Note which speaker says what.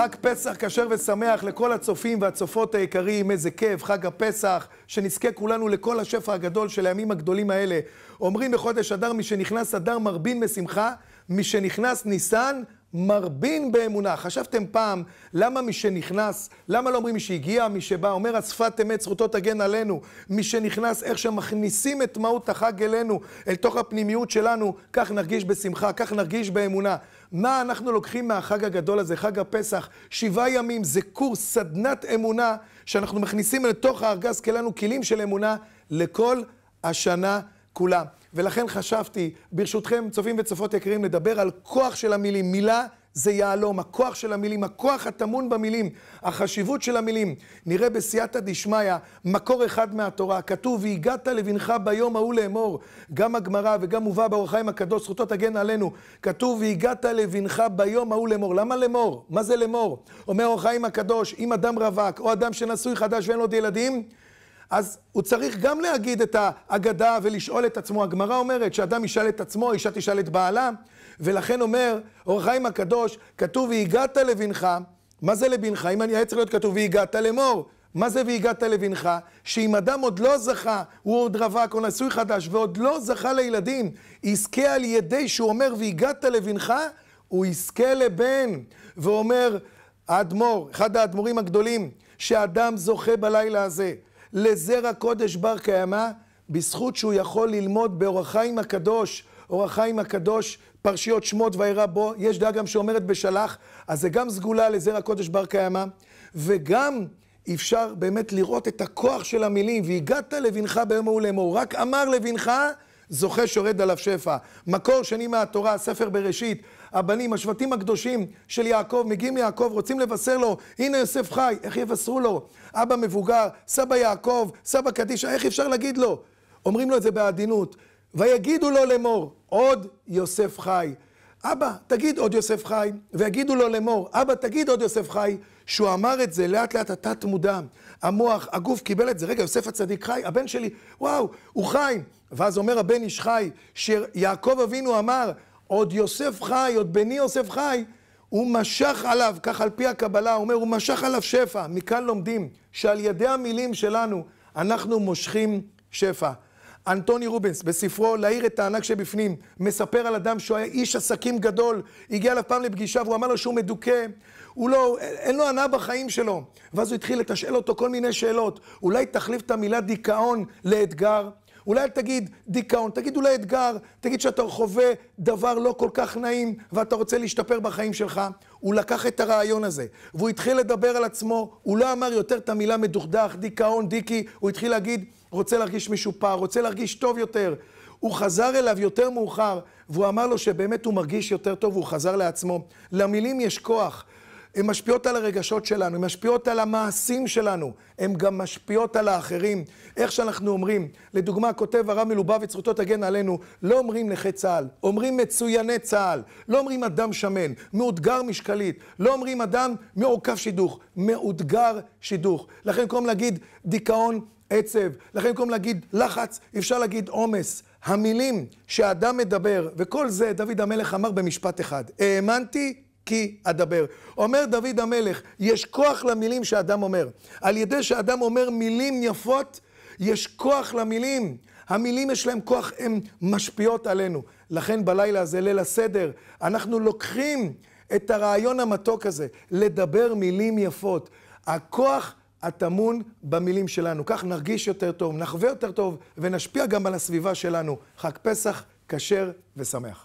Speaker 1: חג פסח כשר ושמח לכל הצופים והצופות היקרים, איזה כיף, חג הפסח, שנזכה כולנו לכל השפע הגדול של הימים הגדולים האלה. אומרים בחודש אדר, מי שנכנס אדר מרבין משמחה, מי שנכנס ניסן מרבין באמונה. חשבתם פעם, למה מי שנכנס, למה לא אומרים מי שהגיע, מי שבא, אומר השפת אמת, זכותו תגן עלינו. מי שנכנס, איך שמכניסים את מהות החג אלינו, אל תוך הפנימיות שלנו, כך נרגיש בשמחה, כך נרגיש באמונה. מה אנחנו לוקחים מהחג הגדול הזה, חג הפסח? שבעה ימים, זה קורס, סדנת אמונה, שאנחנו מכניסים לתוך הארגז כלנו כלים של אמונה לכל השנה. כולה. ולכן חשבתי, ברשותכם, צופים וצופות יקרים, לדבר על כוח של המילים. מילה זה יהלום, הכוח של המילים, הכוח הטמון במילים, החשיבות של המילים. נראה בסייעתא דשמיא, מקור אחד מהתורה, כתוב, והגעת לבנך ביום ההוא לאמור. גם הגמרא וגם מובא באורח חיים הקדוש, זכותו תגן עלינו. כתוב, והגעת לבנך ביום ההוא לאמור. למה לאמור? מה זה לאמור? אומר אורח חיים הקדוש, אם אדם רווק, או אדם שנשוי חדש ואין עוד ילדים, אז הוא צריך גם להגיד את האגדה ולשאול את עצמו. הגמרא אומרת שאדם ישאל את עצמו, אישה תשאל את בעלה, ולכן אומר אור חיים הקדוש, כתוב והגעת לבנך, מה זה לבנך? אם היה צריך להיות כתוב והגעת לאמור. מה זה והגעת לבנך? שאם אדם עוד לא זכה, הוא עוד רווק או נשוי חדש ועוד לא זכה לילדים, יזכה על ידי שהוא אומר והגעת לבנך, הוא יזכה לבן. ואומר האדמו"ר, אחד האדמו"רים הגדולים, שאדם זוכה בלילה הזה לזרע קודש בר קיימא, בזכות שהוא יכול ללמוד באורח חיים הקדוש, אורח חיים הקדוש, פרשיות שמות וירא בו, יש דעה גם שאומרת בשלח, אז זה גם סגולה לזרע קודש בר קיימא, וגם אפשר באמת לראות את הכוח של המילים, והגעת לבנך ביום ההוא לאמור, רק אמר לבנך זוכה שיורד עליו שפע. מקור שני מהתורה, ספר בראשית, הבנים, השבטים הקדושים של יעקב, מגיעים ליעקב, רוצים לבשר לו, הנה יוסף חי, איך יבשרו לו? אבא מבוגר, סבא יעקב, סבא קדישא, איך אפשר להגיד לו? אומרים לו את זה בעדינות. ויגידו לו לאמור, עוד יוסף חי. אבא, תגיד עוד יוסף חי. ויגידו לו לאמור, אבא, תגיד עוד יוסף חי. שהוא אמר את זה לאט לאט, התת מודע, המוח, הגוף קיבל את זה. רגע, יוסף הצדיק חי, הבן שלי, וואו, הוא חי. ואז אומר הבן איש חי, שיעקב אבינו אמר, עוד יוסף חי, עוד בני יוסף חי, הוא משך עליו, כך על פי הקבלה, הוא אומר, הוא משך עליו שפע. מכאן לומדים שעל ידי המילים שלנו אנחנו מושכים שפע. אנטוני רובנס, בספרו "להעיר את הענק שבפנים", מספר על אדם שהוא היה איש עסקים גדול, הגיע אליו פעם לפגישה והוא אמר לו שהוא מדוכא, הוא לא, אין לו ענה בחיים שלו. ואז הוא התחיל לתשאל אותו כל מיני שאלות. אולי תחליף את המילה דיכאון לאתגר? אולי תגיד דיכאון, תגיד אולי אתגר, תגיד שאתה חווה דבר לא כל כך נעים ואתה רוצה להשתפר בחיים שלך. הוא לקח את הרעיון הזה, והוא התחיל לדבר על עצמו, הוא לא אמר יותר את המילה מדוכדך, דיכאון, דיקי, הוא התחיל להגיד, רוצה להרגיש משופר, רוצה להרגיש טוב יותר. הוא חזר אליו יותר מאוחר, והוא אמר לו שבאמת הוא מרגיש יותר טוב, והוא חזר לעצמו. למילים יש כוח. הן משפיעות על הרגשות שלנו, הן משפיעות על המעשים שלנו, הן גם משפיעות על האחרים. איך שאנחנו אומרים, לדוגמה, כותב הרב מלובביץ, זכותו תגן עלינו, לא אומרים נכה צה"ל, אומרים מצויני צה"ל, לא אומרים אדם שמן, מאותגר משקלית, לא אומרים אדם מעוקף שידוך, מאותגר שידוך. לכן קוראים להגיד דיכאון עצב, לכן במקום להגיד לחץ, אפשר להגיד עומס. המילים שאדם מדבר, וכל זה דוד המלך אמר במשפט אחד, האמנתי כי אדבר. אומר דוד המלך, יש כוח למילים שאדם אומר. על ידי שאדם אומר מילים יפות, יש כוח למילים. המילים יש להם כוח, הן משפיעות עלינו. לכן בלילה הזה, ליל הסדר, אנחנו לוקחים את הרעיון המתוק הזה, לדבר מילים יפות. הכוח הטמון במילים שלנו. כך נרגיש יותר טוב, נחווה יותר טוב ונשפיע גם על הסביבה שלנו. חג פסח כשר ושמח.